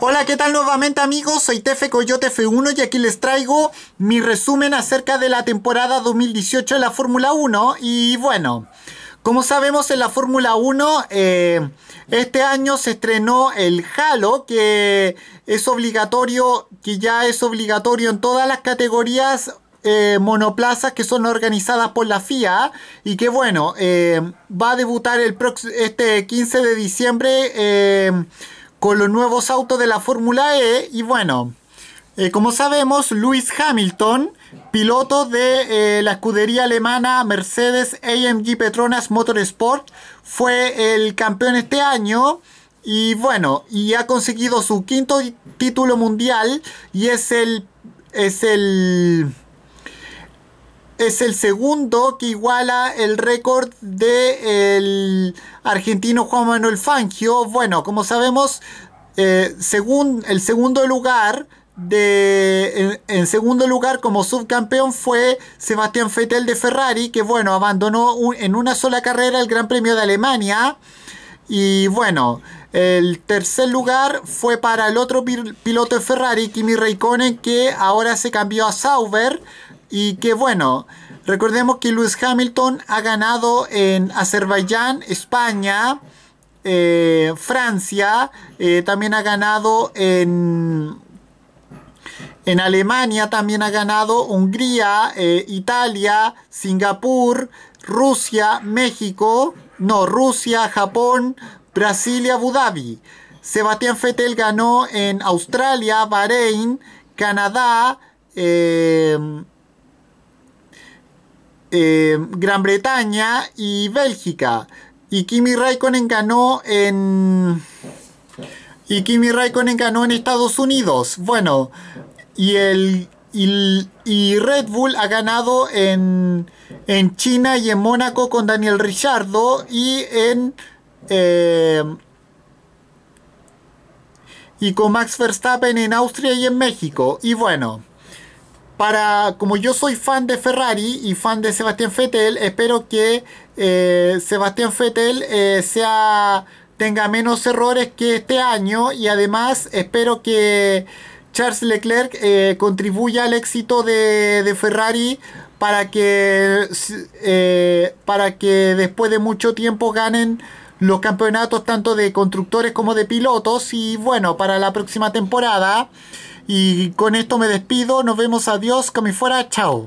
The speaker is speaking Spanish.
Hola, ¿qué tal nuevamente amigos? Soy Tefe Coyote F1 y aquí les traigo mi resumen acerca de la temporada 2018 de la Fórmula 1. Y bueno, como sabemos en la Fórmula 1, eh, este año se estrenó el Halo, que es obligatorio, que ya es obligatorio en todas las categorías eh, monoplazas que son organizadas por la FIA y que bueno, eh, va a debutar el este 15 de diciembre con los nuevos autos de la Fórmula E y bueno, eh, como sabemos, Luis Hamilton, piloto de eh, la escudería alemana Mercedes AMG Petronas Motorsport, fue el campeón este año. Y bueno, y ha conseguido su quinto título mundial y es el... Es el es el segundo que iguala el récord del argentino Juan Manuel Fangio. Bueno, como sabemos, eh, el segundo lugar de, en, segundo lugar como subcampeón fue Sebastián Vettel de Ferrari, que bueno, abandonó en una sola carrera el Gran Premio de Alemania. Y bueno, el tercer lugar fue para el otro piloto de Ferrari, Kimi Raikkonen, que ahora se cambió a Sauber. Y que bueno, recordemos que Lewis Hamilton ha ganado en Azerbaiyán, España, eh, Francia, eh, también ha ganado en, en Alemania, también ha ganado Hungría, eh, Italia, Singapur, Rusia, México, no, Rusia, Japón, Brasil y Abu Dhabi. Sebastián Fettel ganó en Australia, Bahrein, Canadá, eh, Gran Bretaña y Bélgica. Y Kimi Raikkonen ganó en... Y Kimi Raikkonen ganó en Estados Unidos. Bueno, y el... Y, Red Bull ha ganado en, en China y en Mónaco con Daniel Ricciardo y en... Eh, y con Max Verstappen en Austria y en México. Y bueno para, como yo soy fan de Ferrari y fan de Sebastián Fettel, espero que eh, Sebastián Fettel eh, sea, tenga menos errores que este año y además espero que Charles Leclerc eh, contribuya al éxito de, de Ferrari para que, para que después de mucho tiempo ganen los campeonatos tanto de constructores como de pilotos y bueno, para la próxima temporada. Y con esto me despido, nos vemos, adiós, como fuera, chao.